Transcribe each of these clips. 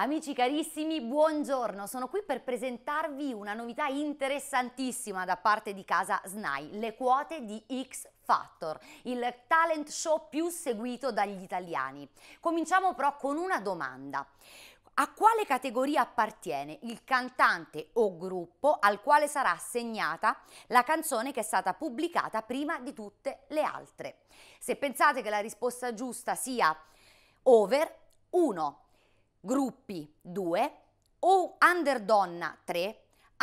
Amici carissimi, buongiorno, sono qui per presentarvi una novità interessantissima da parte di casa SNAI, le quote di X Factor, il talent show più seguito dagli italiani. Cominciamo però con una domanda. A quale categoria appartiene il cantante o gruppo al quale sarà assegnata la canzone che è stata pubblicata prima di tutte le altre? Se pensate che la risposta giusta sia over, 1 gruppi 2, o under donna 3,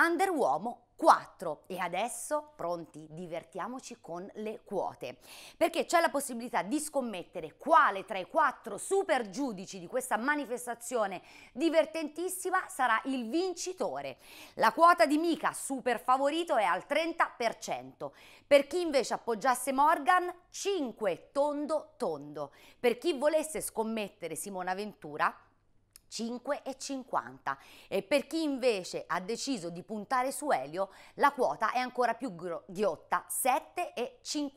under uomo 4 e adesso pronti divertiamoci con le quote perché c'è la possibilità di scommettere quale tra i quattro super giudici di questa manifestazione divertentissima sarà il vincitore la quota di Mika, super favorito è al 30% per chi invece appoggiasse Morgan 5 tondo tondo per chi volesse scommettere Simona Ventura 5,50 e eh, per chi invece ha deciso di puntare su elio la quota è ancora più ghiotta 7,50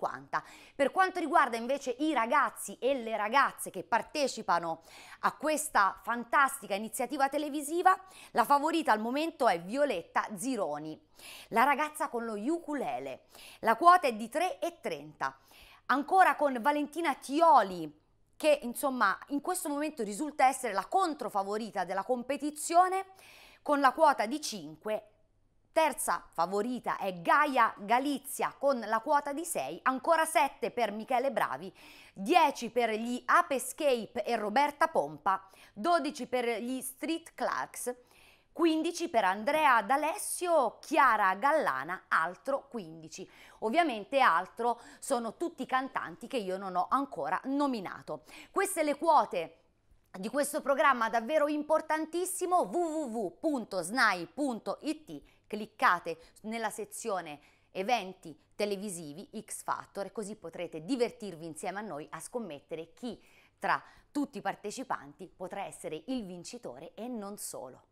per quanto riguarda invece i ragazzi e le ragazze che partecipano a questa fantastica iniziativa televisiva la favorita al momento è Violetta Zironi la ragazza con lo ukulele la quota è di 3,30 ancora con Valentina Tioli che insomma in questo momento risulta essere la controfavorita della competizione con la quota di 5 Terza favorita è Gaia Galizia con la quota di 6, ancora 7 per Michele Bravi, 10 per gli Apescape e Roberta Pompa, 12 per gli Street Clarks, 15 per Andrea D'Alessio, Chiara Gallana, altro 15. Ovviamente altro sono tutti i cantanti che io non ho ancora nominato. Queste le quote di questo programma davvero importantissimo www.snai.it cliccate nella sezione eventi televisivi X Factor e così potrete divertirvi insieme a noi a scommettere chi tra tutti i partecipanti potrà essere il vincitore e non solo.